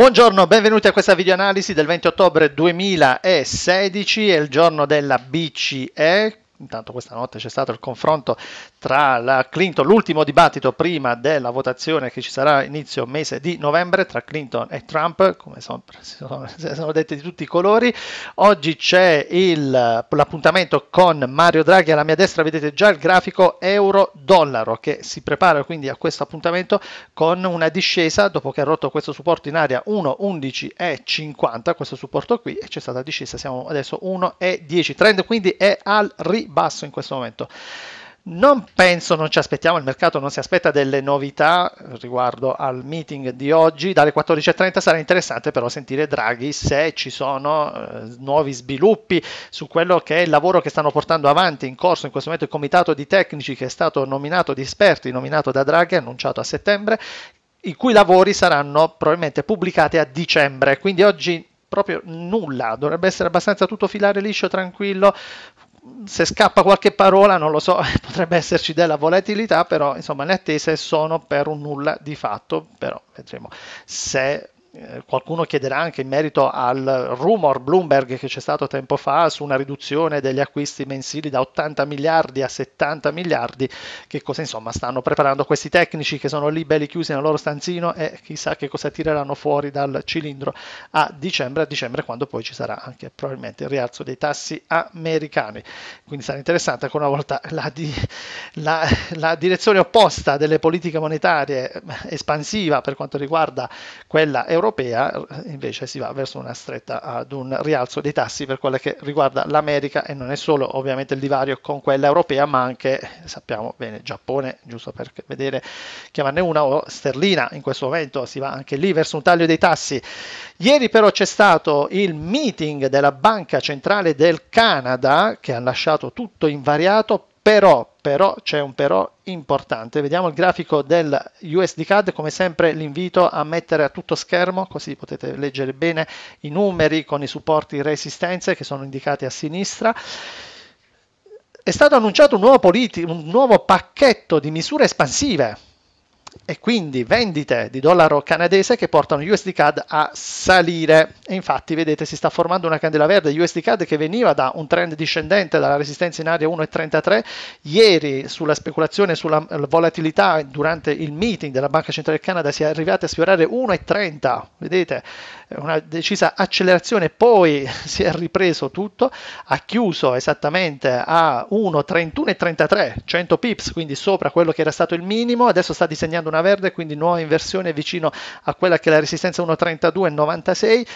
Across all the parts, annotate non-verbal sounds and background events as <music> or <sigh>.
Buongiorno, benvenuti a questa videoanalisi del 20 ottobre 2016, è il giorno della BCE intanto questa notte c'è stato il confronto tra la Clinton, l'ultimo dibattito prima della votazione che ci sarà inizio mese di novembre tra Clinton e Trump, come sono, <laughs> sono, sono dette di tutti i colori. Oggi c'è il, l'appuntamento con Mario Draghi, alla mia destra vedete già il grafico euro-dollaro che si prepara quindi a questo appuntamento con una discesa dopo che ha rotto questo supporto in area 1,11,50, questo supporto qui, e c'è stata discesa, siamo adesso 1,10, trend quindi è al ribasso basso in questo momento. Non penso, non ci aspettiamo, il mercato non si aspetta delle novità riguardo al meeting di oggi, dalle 14.30 sarà interessante però sentire Draghi se ci sono eh, nuovi sviluppi su quello che è il lavoro che stanno portando avanti in corso in questo momento il comitato di tecnici che è stato nominato di esperti, nominato da Draghi, annunciato a settembre, i cui lavori saranno probabilmente pubblicati a dicembre, quindi oggi proprio nulla, dovrebbe essere abbastanza tutto filare liscio, tranquillo, se scappa qualche parola, non lo so, <laughs> potrebbe esserci della volatilità, però insomma le attese sono per un nulla di fatto, però vedremo se eh, qualcuno chiederà anche in merito al rumor Bloomberg che c'è stato tempo fa su una riduzione degli acquisti mensili da 80 miliardi a 70 miliardi, che cosa insomma stanno preparando questi tecnici che sono lì belli chiusi nel loro stanzino e chissà che cosa tireranno fuori dal cilindro a dicembre, a dicembre quando poi ci sarà anche probabilmente il rialzo dei tassi americani. Quindi sarà interessante ancora una volta la, di, la, la direzione opposta delle politiche monetarie eh, espansiva per quanto riguarda quella europea europea invece si va verso una stretta ad un rialzo dei tassi per quella che riguarda l'America e non è solo ovviamente il divario con quella europea ma anche sappiamo bene Giappone giusto per vedere chiamarne una o sterlina in questo momento si va anche lì verso un taglio dei tassi ieri però c'è stato il meeting della Banca Centrale del Canada che ha lasciato tutto invariato però, però c'è un però importante. Vediamo il grafico del USD CAD, come sempre l'invito a mettere a tutto schermo, così potete leggere bene i numeri con i supporti resistenze che sono indicati a sinistra. È stato annunciato un nuovo, politi- un nuovo pacchetto di misure espansive e quindi vendite di dollaro canadese che portano USD CAD a salire. E infatti, vedete, si sta formando una candela verde. USD CAD che veniva da un trend discendente dalla resistenza in area 1,33. Ieri, sulla speculazione sulla volatilità durante il meeting della Banca Centrale del Canada, si è arrivati a sfiorare 1,30. Vedete, una decisa accelerazione. Poi <laughs> si è ripreso tutto, ha chiuso esattamente a 1,31,33, 100 pips, quindi sopra quello che era stato il minimo. Adesso sta disegnando segnando una verde, quindi nuova inversione vicino a quella che è la resistenza 1,32,96.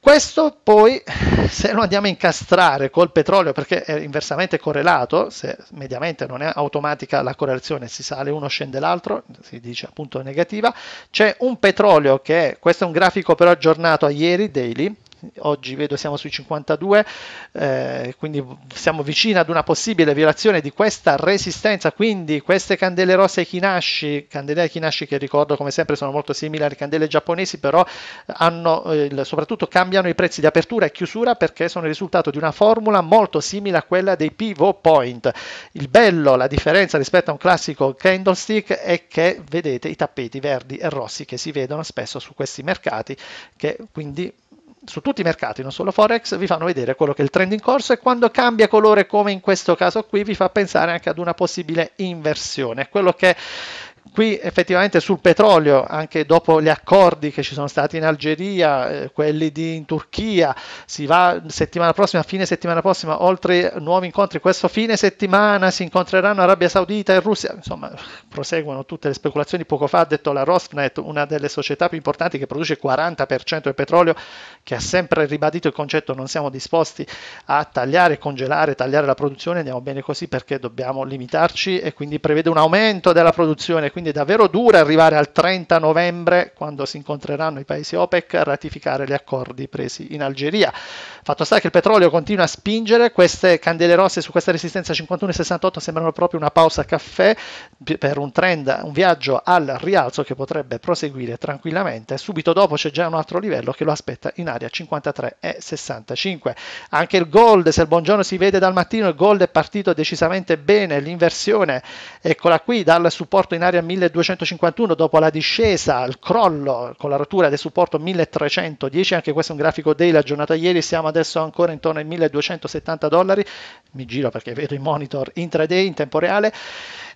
Questo poi, se lo andiamo a incastrare col petrolio, perché è inversamente correlato, se mediamente non è automatica la correlazione, si sale uno, scende l'altro, si dice appunto negativa, c'è un petrolio che, è, questo è un grafico però aggiornato a ieri, daily, oggi vedo siamo sui 52, eh, quindi siamo vicini ad una possibile violazione di questa resistenza, quindi queste candele rosse Kinashi, candele Kinashi che ricordo come sempre sono molto simili alle candele giapponesi, però hanno, eh, soprattutto cambiano i prezzi di apertura e chiusura perché sono il risultato di una formula molto simile a quella dei pivot point. Il bello, la differenza rispetto a un classico candlestick è che vedete i tappeti verdi e rossi che si vedono spesso su questi mercati che quindi su tutti i mercati, non solo Forex, vi fanno vedere quello che è il trend in corso e quando cambia colore come in questo caso qui vi fa pensare anche ad una possibile inversione. Quello che qui effettivamente sul petrolio, anche dopo gli accordi che ci sono stati in Algeria, eh, quelli di, in Turchia, si va settimana prossima, fine settimana prossima, oltre nuovi incontri, questo fine settimana si incontreranno Arabia Saudita e Russia, insomma <laughs> proseguono tutte le speculazioni, poco fa ha detto la Rosnet, una delle società più importanti che produce il 40% del petrolio, che ha sempre ribadito il concetto non siamo disposti a tagliare, congelare, tagliare la produzione, andiamo bene così perché dobbiamo limitarci e quindi prevede un aumento della produzione. Quindi quindi è davvero dura arrivare al 30 novembre, quando si incontreranno i paesi OPEC, a ratificare gli accordi presi in Algeria. Fatto sta che il petrolio continua a spingere, queste candele rosse su questa resistenza 51 e 68 sembrano proprio una pausa caffè per un trend, un viaggio al rialzo che potrebbe proseguire tranquillamente. Subito dopo c'è già un altro livello che lo aspetta in area 53 65. Anche il gold, se il buongiorno si vede dal mattino, il gold è partito decisamente bene, l'inversione, eccola qui, dal supporto in area 1251 dopo la discesa, il crollo con la rottura del supporto 1310, anche questo è un grafico daily aggiornato ieri, siamo adesso ancora intorno ai 1270 dollari, mi giro perché vedo i monitor intraday in tempo reale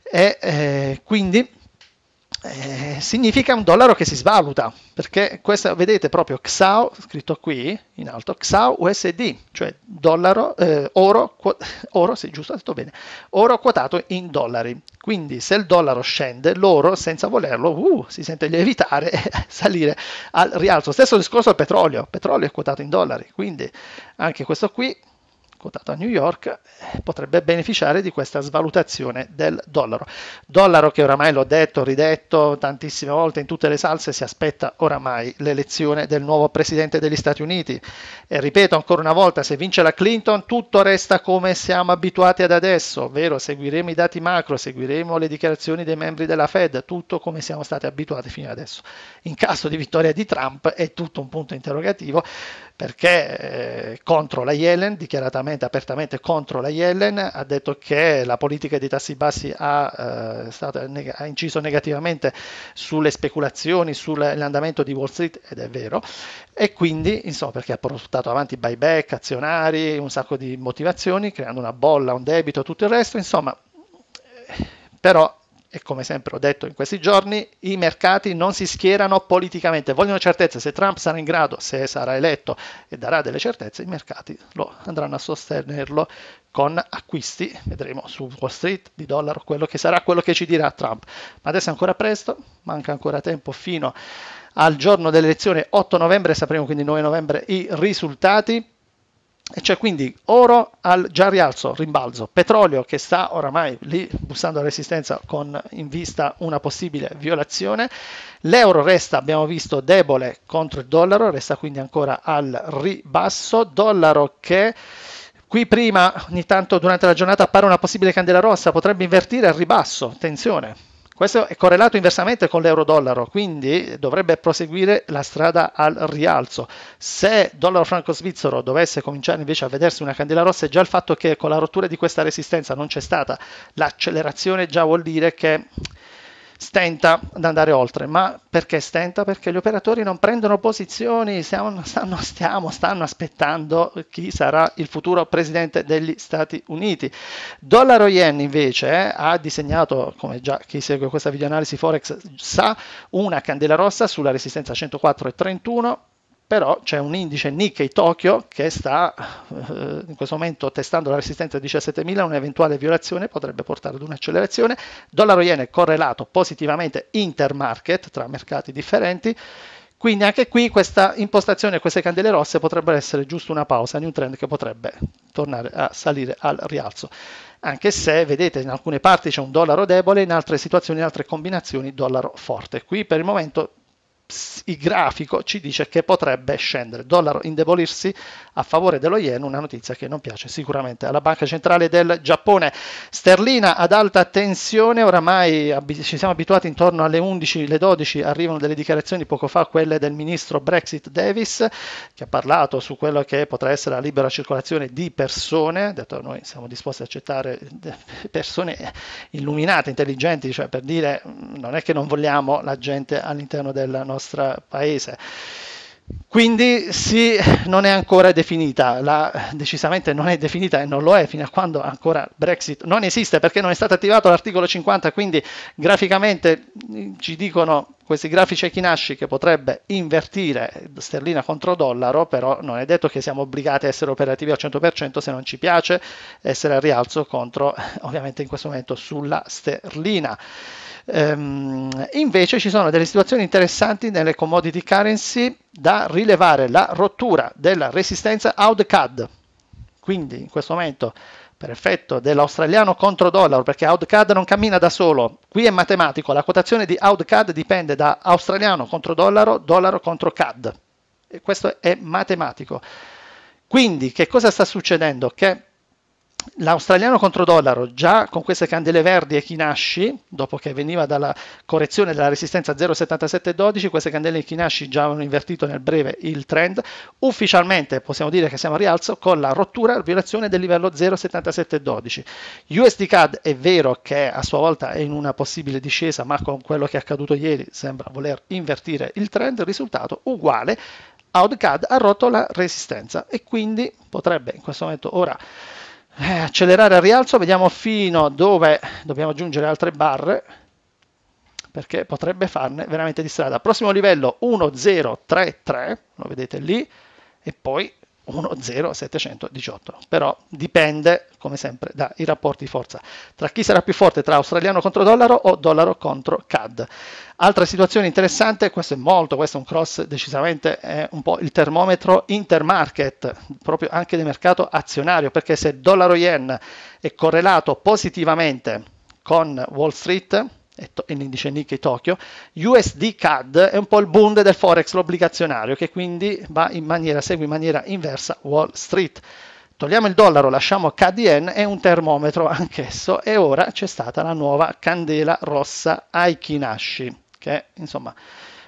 e eh, quindi eh, significa un dollaro che si svaluta, perché questa, vedete proprio XAO, scritto qui in alto, XAO USD, cioè dollaro, eh, oro, <laughs> oro, sì, giusto, detto bene, oro quotato in dollari. Quindi se il dollaro scende, l'oro senza volerlo uh, si sente lievitare e <laughs> salire al rialzo. Stesso discorso al petrolio, il petrolio è quotato in dollari, quindi anche questo qui quotato a New York, potrebbe beneficiare di questa svalutazione del dollaro. Dollaro che oramai l'ho detto, ridetto tantissime volte in tutte le salse, si aspetta oramai l'elezione del nuovo presidente degli Stati Uniti. E ripeto ancora una volta, se vince la Clinton tutto resta come siamo abituati ad adesso, ovvero seguiremo i dati macro, seguiremo le dichiarazioni dei membri della Fed, tutto come siamo stati abituati fino adesso. In caso di vittoria di Trump è tutto un punto interrogativo perché eh, contro la Yellen dichiaratamente praticamente apertamente contro la Yellen, ha detto che la politica dei tassi bassi ha, eh, stato, ha inciso negativamente sulle speculazioni, sull'andamento di Wall Street, ed è vero, e quindi, insomma, perché ha portato avanti buyback, azionari, un sacco di motivazioni, creando una bolla, un debito, tutto il resto, insomma, eh, però e come sempre ho detto in questi giorni, i mercati non si schierano politicamente, vogliono certezze, se Trump sarà in grado, se sarà eletto e darà delle certezze, i mercati lo andranno a sostenerlo con acquisti, vedremo su Wall Street di dollaro quello che sarà, quello che ci dirà Trump. Ma adesso è ancora presto, manca ancora tempo fino al giorno dell'elezione 8 novembre, sapremo quindi 9 novembre i risultati. E cioè quindi oro al già rialzo, rimbalzo, petrolio che sta oramai lì bussando alla resistenza con in vista una possibile violazione, l'euro resta abbiamo visto debole contro il dollaro, resta quindi ancora al ribasso, dollaro che Qui prima, ogni tanto durante la giornata appare una possibile candela rossa, potrebbe invertire al ribasso, attenzione. Questo è correlato inversamente con l'euro-dollaro, quindi dovrebbe proseguire la strada al rialzo. Se dollaro franco-svizzero dovesse cominciare invece a vedersi una candela rossa, è già il fatto che con la rottura di questa resistenza non c'è stata l'accelerazione già vuol dire che stenta ad andare oltre. Ma perché stenta? Perché gli operatori non prendono posizioni, stiamo, stanno, stiamo, stanno aspettando chi sarà il futuro presidente degli Stati Uniti. Dollaro Yen invece eh, ha disegnato, come già chi segue questa videoanalisi Forex sa, una candela rossa sulla resistenza 104,31 però c'è un indice Nikkei Tokyo che sta eh, in questo momento testando la resistenza di 17.000, un'eventuale violazione potrebbe portare ad un'accelerazione. Dollaro yen è correlato positivamente intermarket tra mercati differenti. Quindi anche qui questa impostazione, queste candele rosse potrebbero essere giusto una pausa di un trend che potrebbe tornare a salire al rialzo. Anche se, vedete, in alcune parti c'è un dollaro debole, in altre situazioni, in altre combinazioni, dollaro forte. Qui per il momento il grafico ci dice che potrebbe scendere. dollaro indebolirsi a favore dello yen, una notizia che non piace sicuramente alla Banca Centrale del Giappone. Sterlina ad alta tensione, oramai ci siamo abituati intorno alle 11, alle 12 arrivano delle dichiarazioni poco fa, quelle del ministro Brexit Davis, che ha parlato su quello che potrà essere la libera circolazione di persone, ha detto noi siamo disposti ad accettare eh, persone illuminate, intelligenti, cioè per dire mm, non è che non vogliamo la gente all'interno del nostro nostro paese. Quindi sì, non è ancora definita, la, decisamente non è definita e non lo è fino a quando ancora Brexit non esiste perché non è stato attivato l'articolo 50, quindi graficamente mm, ci dicono questi grafici Echinasci che potrebbe invertire sterlina contro dollaro, però non è detto che siamo obbligati a essere operativi al 100% se non ci piace essere a rialzo contro ovviamente in questo momento sulla sterlina. Ehm, invece ci sono delle situazioni interessanti nelle commodity currency da rilevare la rottura della resistenza AUD-CAD. Quindi in questo momento per effetto dell'australiano contro dollaro, perché aud non cammina da solo, qui è matematico, la quotazione di aud dipende da australiano contro dollaro, dollaro contro CAD. E questo è matematico. Quindi che cosa sta succedendo? Che l'australiano contro dollaro già con queste candele verdi e Kinashi dopo che veniva dalla correzione della resistenza 0,7712 queste candele Kinashi già avevano invertito nel breve il trend ufficialmente possiamo dire che siamo a rialzo con la rottura e violazione del livello 0,7712 USD CAD è vero che a sua volta è in una possibile discesa ma con quello che è accaduto ieri sembra voler invertire il trend risultato uguale CAD ha rotto la resistenza e quindi potrebbe in questo momento ora eh, accelerare al rialzo, vediamo fino a dove dobbiamo aggiungere altre barre perché potrebbe farne veramente di strada. Prossimo livello 1033, lo vedete lì, e poi 10718 però dipende come sempre dai rapporti di forza tra chi sarà più forte tra australiano contro dollaro o dollaro contro CAD altra situazione interessante questo è molto questo è un cross decisamente è un po' il termometro intermarket proprio anche del mercato azionario perché se dollaro yen è correlato positivamente con Wall Street e l'indice Nikkei Tokyo, USD CAD è un po' il bund del forex, l'obbligazionario, che quindi in maniera, segue in maniera inversa Wall Street. Togliamo il dollaro, lasciamo KDN, è un termometro anch'esso e ora c'è stata la nuova candela rossa Aikinashi, che insomma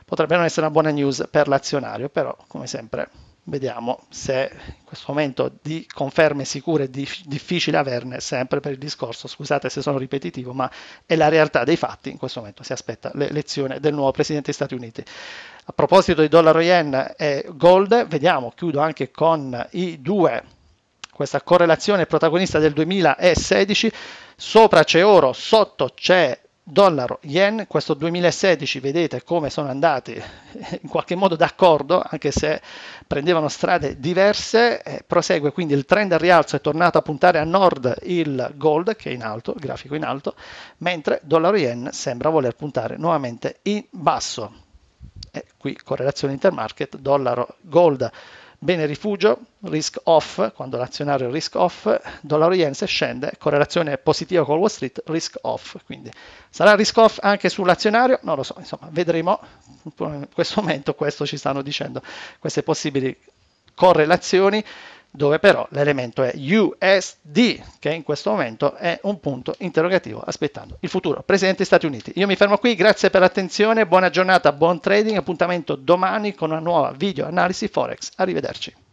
potrebbe non essere una buona news per l'azionario, però come sempre vediamo se in questo momento di conferme sicure è difficile averne sempre per il discorso, scusate se sono ripetitivo, ma è la realtà dei fatti, in questo momento si aspetta l'elezione del nuovo Presidente degli Stati Uniti. A proposito di dollaro yen e gold, vediamo, chiudo anche con i due, questa correlazione protagonista del 2016, sopra c'è oro, sotto c'è dollaro yen questo 2016 vedete come sono andati eh, in qualche modo d'accordo anche se prendevano strade diverse eh, prosegue quindi il trend al rialzo è tornato a puntare a nord il gold che è in alto il grafico in alto mentre dollaro yen sembra voler puntare nuovamente in basso e qui correlazione intermarket dollaro gold Bene rifugio, risk off, quando l'azionario è risk off, dollaro yen se scende, correlazione positiva con Wall Street, risk off. Quindi sarà risk off anche sull'azionario? Non lo so, insomma, vedremo. In questo momento questo ci stanno dicendo queste possibili correlazioni dove però l'elemento è USD, che in questo momento è un punto interrogativo aspettando il futuro Presidente Stati Uniti. Io mi fermo qui, grazie per l'attenzione, buona giornata, buon trading, appuntamento domani con una nuova video analisi Forex. Arrivederci.